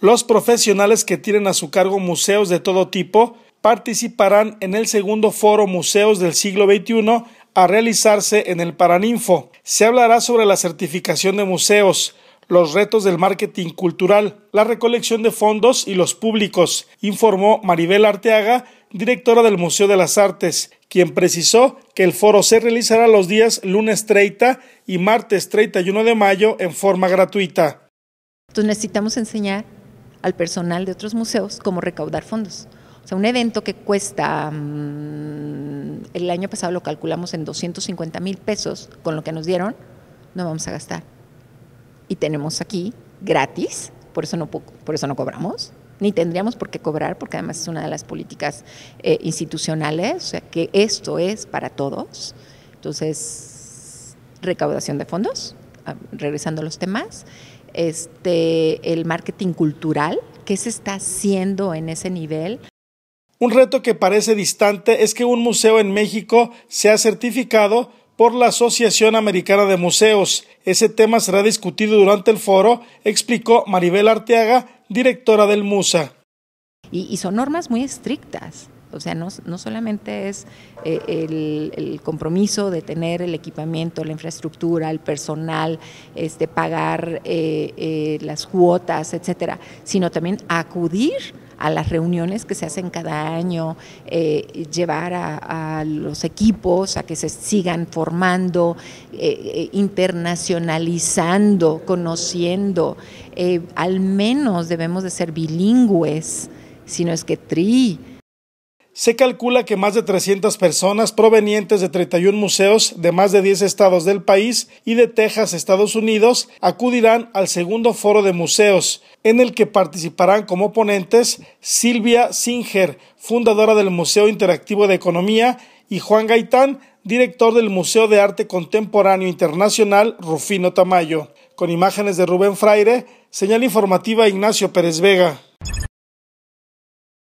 Los profesionales que tienen a su cargo museos de todo tipo participarán en el segundo foro Museos del siglo XXI a realizarse en el Paraninfo. Se hablará sobre la certificación de museos, los retos del marketing cultural, la recolección de fondos y los públicos, informó Maribel Arteaga, directora del Museo de las Artes, quien precisó que el foro se realizará los días lunes 30 y martes 31 de mayo en forma gratuita. Entonces necesitamos enseñar al personal de otros museos como recaudar fondos. O sea, un evento que cuesta, mm, el año pasado lo calculamos en 250 mil pesos, con lo que nos dieron, no vamos a gastar. Y tenemos aquí gratis, por eso no, por eso no cobramos, ni tendríamos por qué cobrar, porque además es una de las políticas eh, institucionales, o sea, que esto es para todos. Entonces, recaudación de fondos, ah, regresando a los temas, este, el marketing cultural? ¿Qué se está haciendo en ese nivel? Un reto que parece distante es que un museo en México sea certificado por la Asociación Americana de Museos. Ese tema será discutido durante el foro, explicó Maribel Arteaga, directora del MUSA. y son normas muy estrictas. O sea, no, solamente es eh, el, compromiso de tener el equipamiento, la infraestructura, el personal, este, pagar eh, eh, las cuotas, etcétera, sino también acudir a las reuniones que se hacen cada año, llevar a, los equipos a que se sigan formando, internacionalizando, conociendo. al menos debemos de ser bilingües, si no es que tri se calcula que más de 300 personas provenientes de 31 museos de más de 10 estados del país y de Texas, Estados Unidos, acudirán al segundo foro de museos, en el que participarán como ponentes Silvia Singer, fundadora del Museo Interactivo de Economía, y Juan Gaitán, director del Museo de Arte Contemporáneo Internacional Rufino Tamayo. Con imágenes de Rubén Fraire, señal informativa Ignacio Pérez Vega.